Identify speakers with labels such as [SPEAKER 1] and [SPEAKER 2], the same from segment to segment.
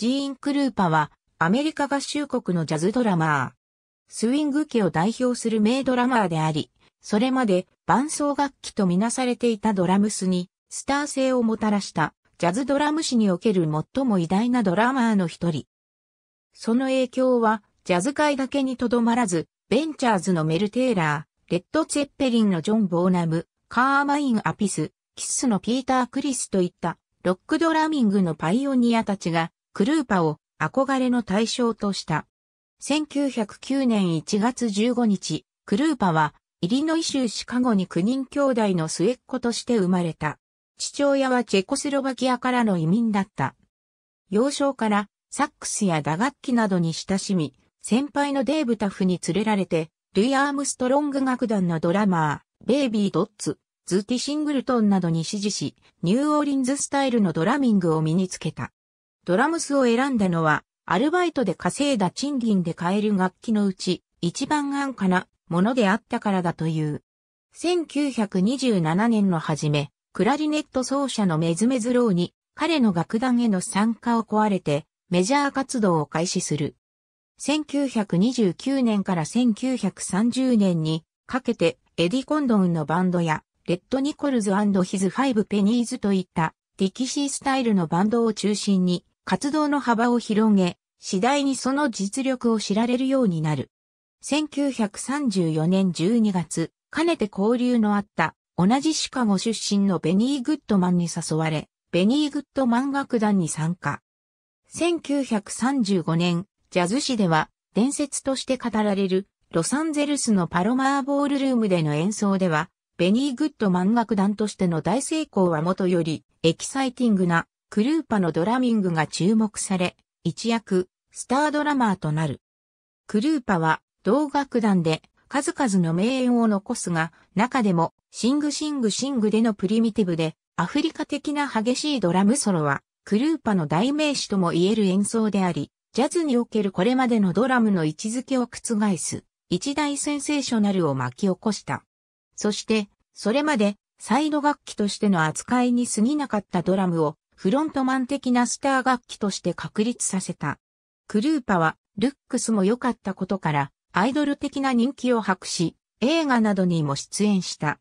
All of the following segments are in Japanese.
[SPEAKER 1] ジーン・クルーパはアメリカ合衆国のジャズドラマー。スウィング家を代表する名ドラマーであり、それまで伴奏楽器とみなされていたドラムスにスター性をもたらしたジャズドラム史における最も偉大なドラマーの一人。その影響はジャズ界だけにとどまらず、ベンチャーズのメル・テイラー、レッド・ツェッペリンのジョン・ボーナム、カーマイン・アピス、キッスのピーター・クリスといったロックドラミングのパイオニアたちがクルーパを憧れの対象とした。1909年1月15日、クルーパは、イリノイ州シカゴに9人兄弟の末っ子として生まれた。父親はチェコスロバキアからの移民だった。幼少からサックスや打楽器などに親しみ、先輩のデーブタフに連れられて、ルイ・アームストロング楽団のドラマー、ベイビー・ドッツ、ズーティ・シングルトンなどに支持し、ニューオーリンズスタイルのドラミングを身につけた。ドラムスを選んだのは、アルバイトで稼いだ賃金で買える楽器のうち、一番安価なものであったからだという。1927年の初め、クラリネット奏者のメズメズローに、彼の楽団への参加を壊れて、メジャー活動を開始する。1929年から1930年にかけて、エディ・コンドンのバンドや、レッド・ニコルズヒズ・ファイブ・ペニーズといった、ディキシースタイルのバンドを中心に、活動の幅を広げ、次第にその実力を知られるようになる。1934年12月、かねて交流のあった同じシカゴ出身のベニー・グッドマンに誘われ、ベニー・グッドマン楽団に参加。1935年、ジャズ誌では伝説として語られるロサンゼルスのパロマーボールルームでの演奏では、ベニー・グッド漫画。楽団としての大成功はもとよりエキサイティングなクルーパのドラミングが注目され、一躍、スタードラマーとなる。クルーパは、同楽団で、数々の名演を残すが、中でも、シングシングシングでのプリミティブで、アフリカ的な激しいドラムソロは、クルーパの代名詞とも言える演奏であり、ジャズにおけるこれまでのドラムの位置づけを覆す、一大センセーショナルを巻き起こした。そして、それまで、サイド楽器としての扱いに過ぎなかったドラムを、フロントマン的なスター楽器として確立させた。クルーパは、ルックスも良かったことから、アイドル的な人気を博し、映画などにも出演した。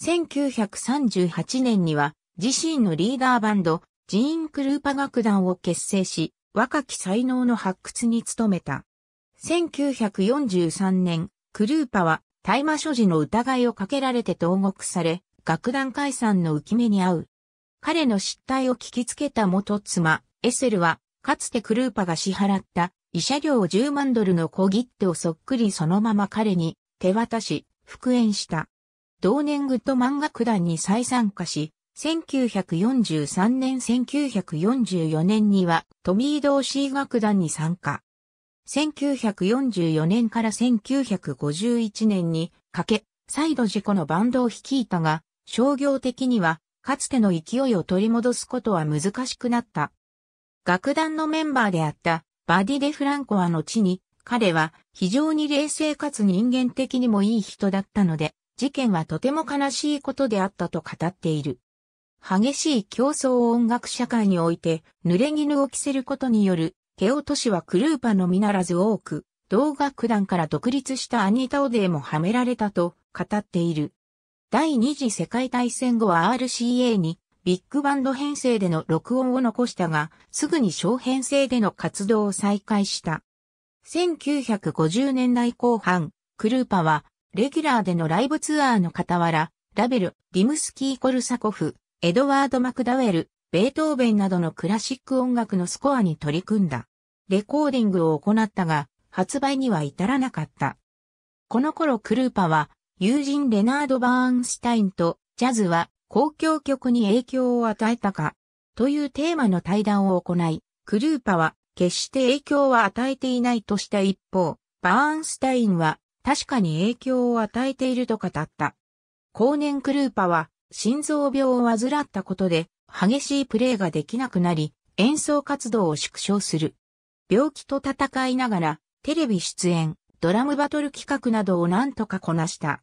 [SPEAKER 1] 1938年には、自身のリーダーバンド、ジーン・クルーパ楽団を結成し、若き才能の発掘に努めた。1943年、クルーパは大麻所持の疑いをかけられて投獄され、楽団解散の浮き目に遭う。彼の失態を聞きつけた元妻、エセルは、かつてクルーパが支払った慰謝料10万ドルの小切手をそっくりそのまま彼に手渡し、復縁した。同年グッド漫画九段に再参加し、1943年1944年にはトミードーシー楽団に参加。1944年から1951年にかけ、再度事故のバンドを率いたが、商業的にはかつての勢いを取り戻すことは難しくなった。楽団のメンバーであったバディ・デ・フランコは後に、彼は非常に冷静かつ人間的にもいい人だったので、事件はとても悲しいことであったと語っている。激しい競争を音楽社会において、濡れ衣を着せることによる、ケオとしはクルーパのみならず多く、同楽団から独立したアニタオデーもはめられたと語っている。第二次世界大戦後は RCA にビッグバンド編成での録音を残したが、すぐに小編成での活動を再開した。1950年代後半、クルーパは、レギュラーでのライブツアーの傍ら、ラベル、ディムスキー・コルサコフ、エドワード・マクダウェル、ベートーベンなどのクラシック音楽のスコアに取り組んだ。レコーディングを行ったが、発売には至らなかった。この頃クルーパは、友人レナード・バーンスタインとジャズは公共曲に影響を与えたかというテーマの対談を行い、クルーパは決して影響は与えていないとした一方、バーンスタインは確かに影響を与えていると語った。後年クルーパは心臓病を患ったことで激しいプレーができなくなり、演奏活動を縮小する。病気と戦いながらテレビ出演、ドラムバトル企画などを何とかこなした。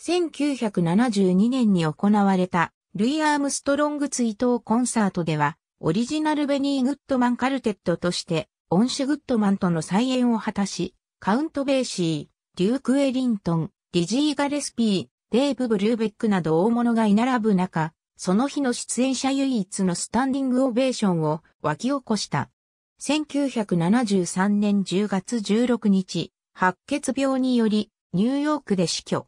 [SPEAKER 1] 1972年に行われた、ルイ・アームストロング追悼コンサートでは、オリジナルベニー・グッドマンカルテットとして、オンシュ・グッドマンとの再演を果たし、カウント・ベーシー、デューク・エリントン、リジー・ガレスピー、デーブ・ブルーベックなど大物が居並ぶ中、その日の出演者唯一のスタンディングオベーションを沸き起こした。1973年10月16日、白血病によりニューヨークで死去。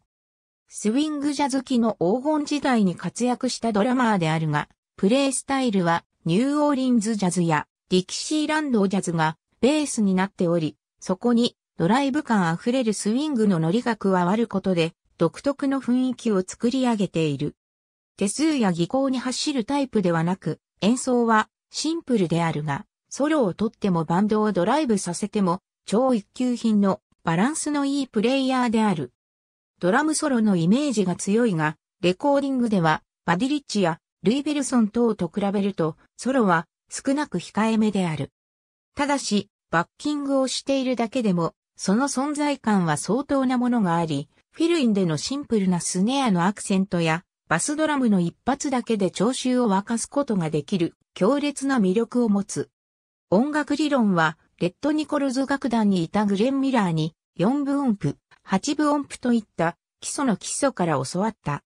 [SPEAKER 1] スウィングジャズ期の黄金時代に活躍したドラマーであるが、プレイスタイルはニューオーリンズジャズやディキシーランドジャズがベースになっており、そこにドライブ感あふれるスウィングのノリが加わることで独特の雰囲気を作り上げている。手数や技巧に走るタイプではなく、演奏はシンプルであるが、ソロをとってもバンドをドライブさせても超一級品のバランスのいいプレイヤーである。ドラムソロのイメージが強いが、レコーディングでは、バディリッチやルイ・ベルソン等と比べると、ソロは少なく控えめである。ただし、バッキングをしているだけでも、その存在感は相当なものがあり、フィルインでのシンプルなスネアのアクセントや、バスドラムの一発だけで聴衆を沸かすことができる強烈な魅力を持つ。音楽理論は、レッドニコルズ楽団にいたグレン・ミラーに、4分音符、八分音符といった基礎の基礎から教わった。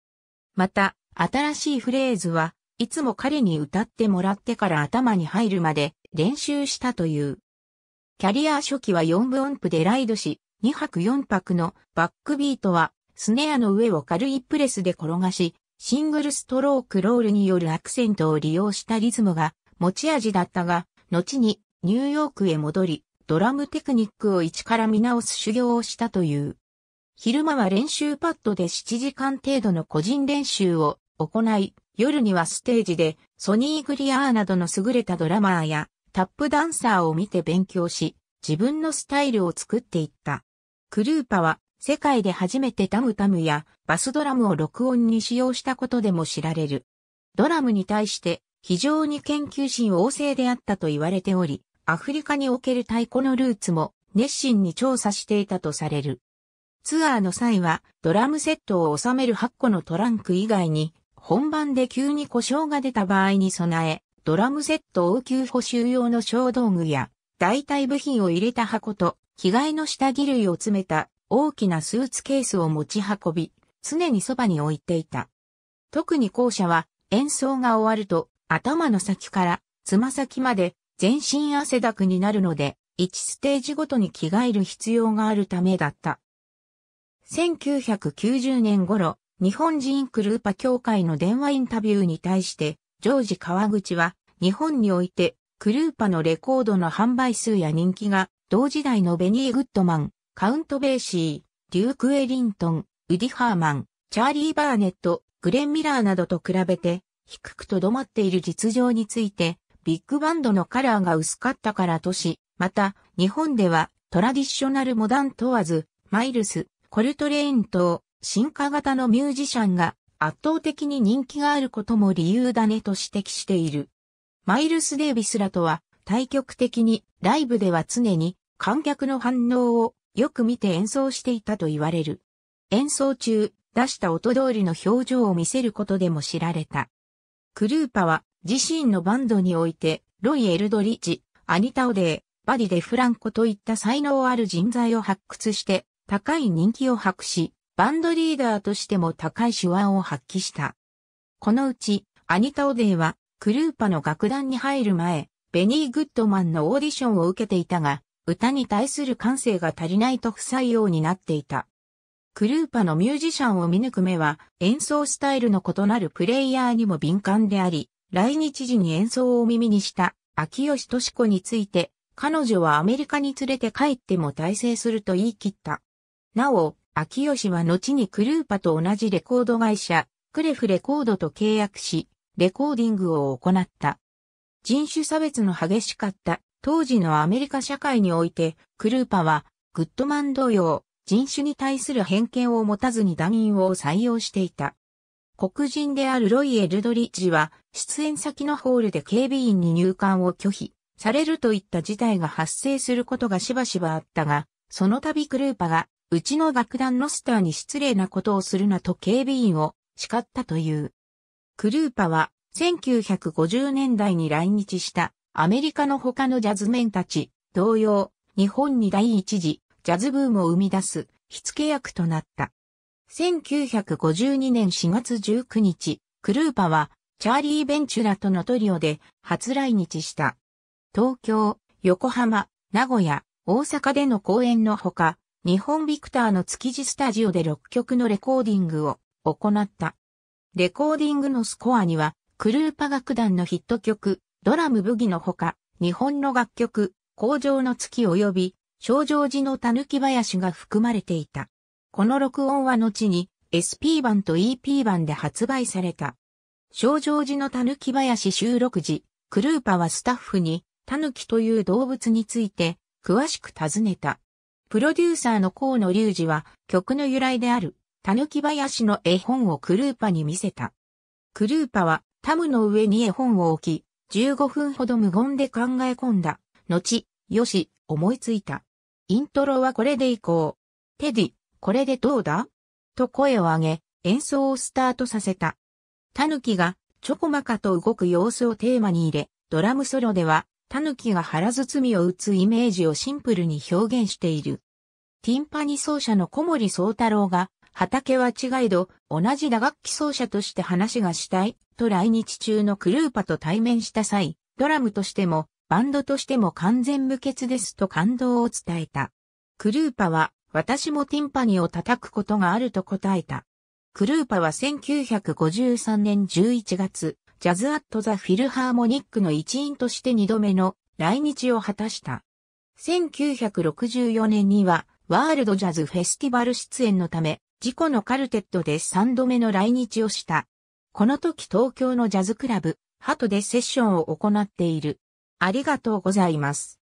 [SPEAKER 1] また、新しいフレーズはいつも彼に歌ってもらってから頭に入るまで練習したという。キャリア初期は四分音符でライドし、二拍四拍のバックビートはスネアの上を軽いプレスで転がし、シングルストロークロールによるアクセントを利用したリズムが持ち味だったが、後にニューヨークへ戻り、ドラムテクニックを一から見直す修行をしたという。昼間は練習パッドで7時間程度の個人練習を行い、夜にはステージでソニー・グリアーなどの優れたドラマーやタップダンサーを見て勉強し、自分のスタイルを作っていった。クルーパは世界で初めてタムタムやバスドラムを録音に使用したことでも知られる。ドラムに対して非常に研究心旺盛であったと言われており、アフリカにおける太鼓のルーツも熱心に調査していたとされる。ツアーの際はドラムセットを収める8個のトランク以外に本番で急に故障が出た場合に備えドラムセット応急補修用の小道具や代替部品を入れた箱と着替えの下着類を詰めた大きなスーツケースを持ち運び常にそばに置いていた。特に校舎は演奏が終わると頭の先からつま先まで全身汗だくになるので、1ステージごとに着替える必要があるためだった。1990年頃、日本人クルーパ協会の電話インタビューに対して、ジョージ川口は、日本において、クルーパのレコードの販売数や人気が、同時代のベニー・グッドマン、カウント・ベーシー、デューク・エリントン、ウディ・ハーマン、チャーリー・バーネット、グレン・ミラーなどと比べて、低くとどまっている実情について、ビッグバンドのカラーが薄かったからとし、また、日本では、トラディショナルモダン問わず、マイルス、コルトレーンと進化型のミュージシャンが圧倒的に人気があることも理由だねと指摘している。マイルス・デイビスらとは対極的にライブでは常に観客の反応をよく見て演奏していたと言われる。演奏中、出した音通りの表情を見せることでも知られた。クルーパは自身のバンドにおいて、ロイ・エルドリッジ、アニタ・オデー、バディ・デ・フランコといった才能ある人材を発掘して、高い人気を博し、バンドリーダーとしても高い手腕を発揮した。このうち、アニタ・オデイは、クルーパの楽団に入る前、ベニー・グッドマンのオーディションを受けていたが、歌に対する感性が足りないと不採用になっていた。クルーパのミュージシャンを見抜く目は、演奏スタイルの異なるプレイヤーにも敏感であり、来日時に演奏を耳にした、秋吉敏子について、彼女はアメリカに連れて帰っても大成すると言い切った。なお、秋吉は後にクルーパと同じレコード会社、クレフレコードと契約し、レコーディングを行った。人種差別の激しかった当時のアメリカ社会において、クルーパは、グッドマン同様、人種に対する偏見を持たずにダミーを採用していた。黒人であるロイ・エルドリッジは、出演先のホールで警備員に入館を拒否されるといった事態が発生することがしばしばあったが、その度クルーパがうちの楽団のスターに失礼なことをするなと警備員を叱ったという。クルーパは1950年代に来日したアメリカの他のジャズメンたち同様日本に第一次ジャズブームを生み出す火付け役となった。1952年4月19日、クルーパはチャーリー・ベンチュラとのトリオで初来日した。東京、横浜、名古屋、大阪での公演のほか、日本ビクターの築地スタジオで6曲のレコーディングを行った。レコーディングのスコアには、クルーパ楽団のヒット曲、ドラムブギのほか、日本の楽曲、工場の月及び、少女寺の狸林が含まれていた。この録音は後に SP 版と EP 版で発売された。少女寺の狸林収録時、クルーパはスタッフに、狸という動物について詳しく尋ねた。プロデューサーの河野隆二は曲の由来である、たぬき林の絵本をクルーパに見せた。クルーパはタムの上に絵本を置き、15分ほど無言で考え込んだ。後、よし、思いついた。イントロはこれでいこう。テディ、これでどうだと声を上げ、演奏をスタートさせた。タヌキが、ちょこまかと動く様子をテーマに入れ、ドラムソロでは、タヌキが腹包みを打つイメージをシンプルに表現している。ティンパニ奏者の小森宗太郎が、畑は違いど、同じ打楽器奏者として話がしたい、と来日中のクルーパと対面した際、ドラムとしても、バンドとしても完全無欠ですと感動を伝えた。クルーパは、私もティンパニを叩くことがあると答えた。クルーパは1953年11月、ジャズアットザ・フィルハーモニックの一員として二度目の来日を果たした。1964年には、ワールドジャズフェスティバル出演のため、自己のカルテットで3度目の来日をした。この時東京のジャズクラブ、ハトでセッションを行っている。ありがとうございます。